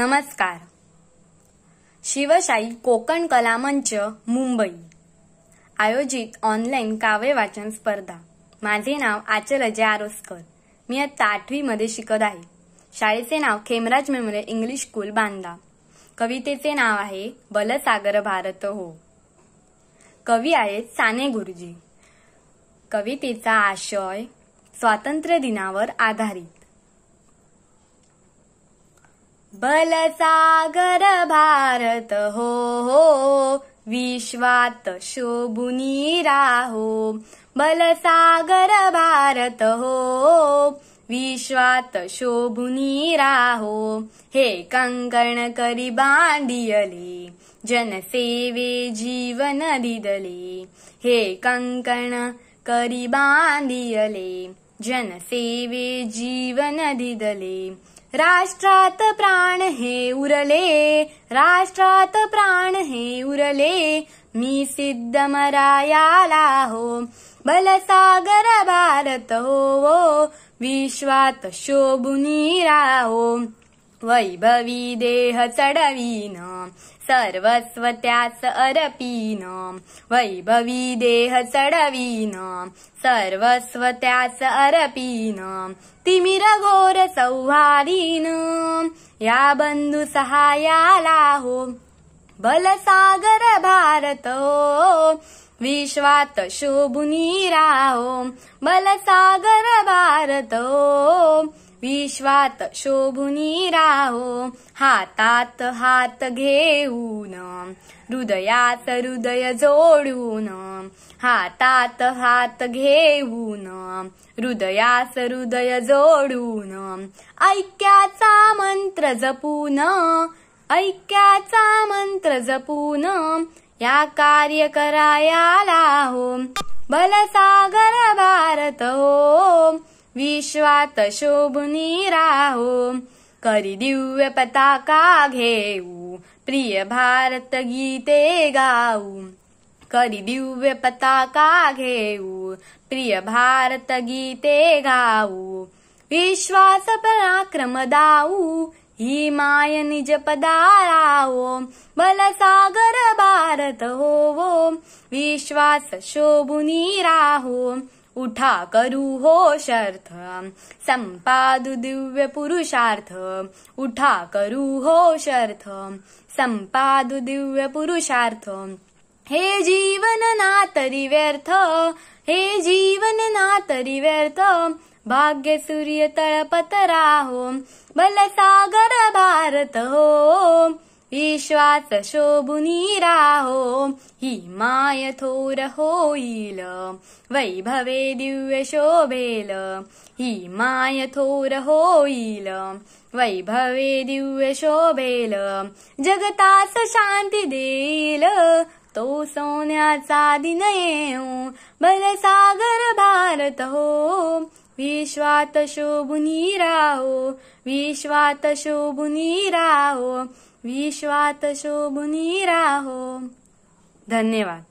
नमस्कार शिवशाही कोकण कला मंच मुंबई आयोजित ऑनलाईन काव्य वाचन स्पर्धा माझे नाव आचल अजय आरोसकर मी आता आठवीमध्ये शिकत आहे शाळेचे नाव Khemraj memorial English school Banda कवितेचे नाव आहे बलसागर भारत हो कवी आहेत साने गुरुजी कवितेचा आशय स्वातंत्र्य दिनावर आधारित बलसागर भारत हो हो विश्वात शोभुनी राहो बलसागर भारत हो विश्वात शोभुनी राहो हे कंकण करी बांडियले जनसेवे जीवन दिदले हे कंकण करी बांडियले जनसेवे जीवन दिदले राष्ट्रात प्राण हे उरले राष्ट्रात प्राण हे उरले मी सिद्ध मरायाला हो बलसागर भारत हो विश्वात शोभुनी राहो वैभवी देह चढवीन सर्वस्व त्यास अरपीन वैभवी देह चढवीन सर्वस्व त्यास अरपीन तिमिर गोर सौहारीन या बंधू सहायाला हो बलसागर भारत हो. विश्वात शोभुनी राहो बलसागर भारत हो. विश्वात शोभुनी राहो हातात हात घेऊन हृदयात हृदय जोडून हातात हात घेऊन हृदयास हृदय जोडून ऐक्याचा मंत्र जपून ऐक्याचा मंत्र जपून या कार्य करायाला हो बलसागर भारत हो विश्वात शोभुनी राहो करी दिव्य पताका घेऊ प्रिय भारत गीते गाऊ करी दिव्य पताका घेऊ प्रिय भारत गीते गाऊ विश्वास पराक्रम दाऊ ही माय निज राहो बलसागर भारत होवो विश्वास शोभुनी राहो उठा करू हो शर्थ संपादु दिव्य पुरुषार्थ उठा करू हो शर्थ संपादु दिव्य पुरुषार्थ हे जीवन ना तरी व्यर्थ हे जीवन ना तरी व्यर्थ भाग्य सूर्य तळपत राहो बलसागर भारत हो विश्वास शोभुनी राहो ही माय थोर होईल वैभवे दिव्य शोभेल ही माय थोर होईल वैभवे दिव्य शोभेल जगतास शांती देईल तो सोन्याचा दिन येऊ बलसागर भारत हो विश्वात शोभुनी राहो विश्वात शोभुनी राहो विश्वात शोभुनी राहो धन्यवाद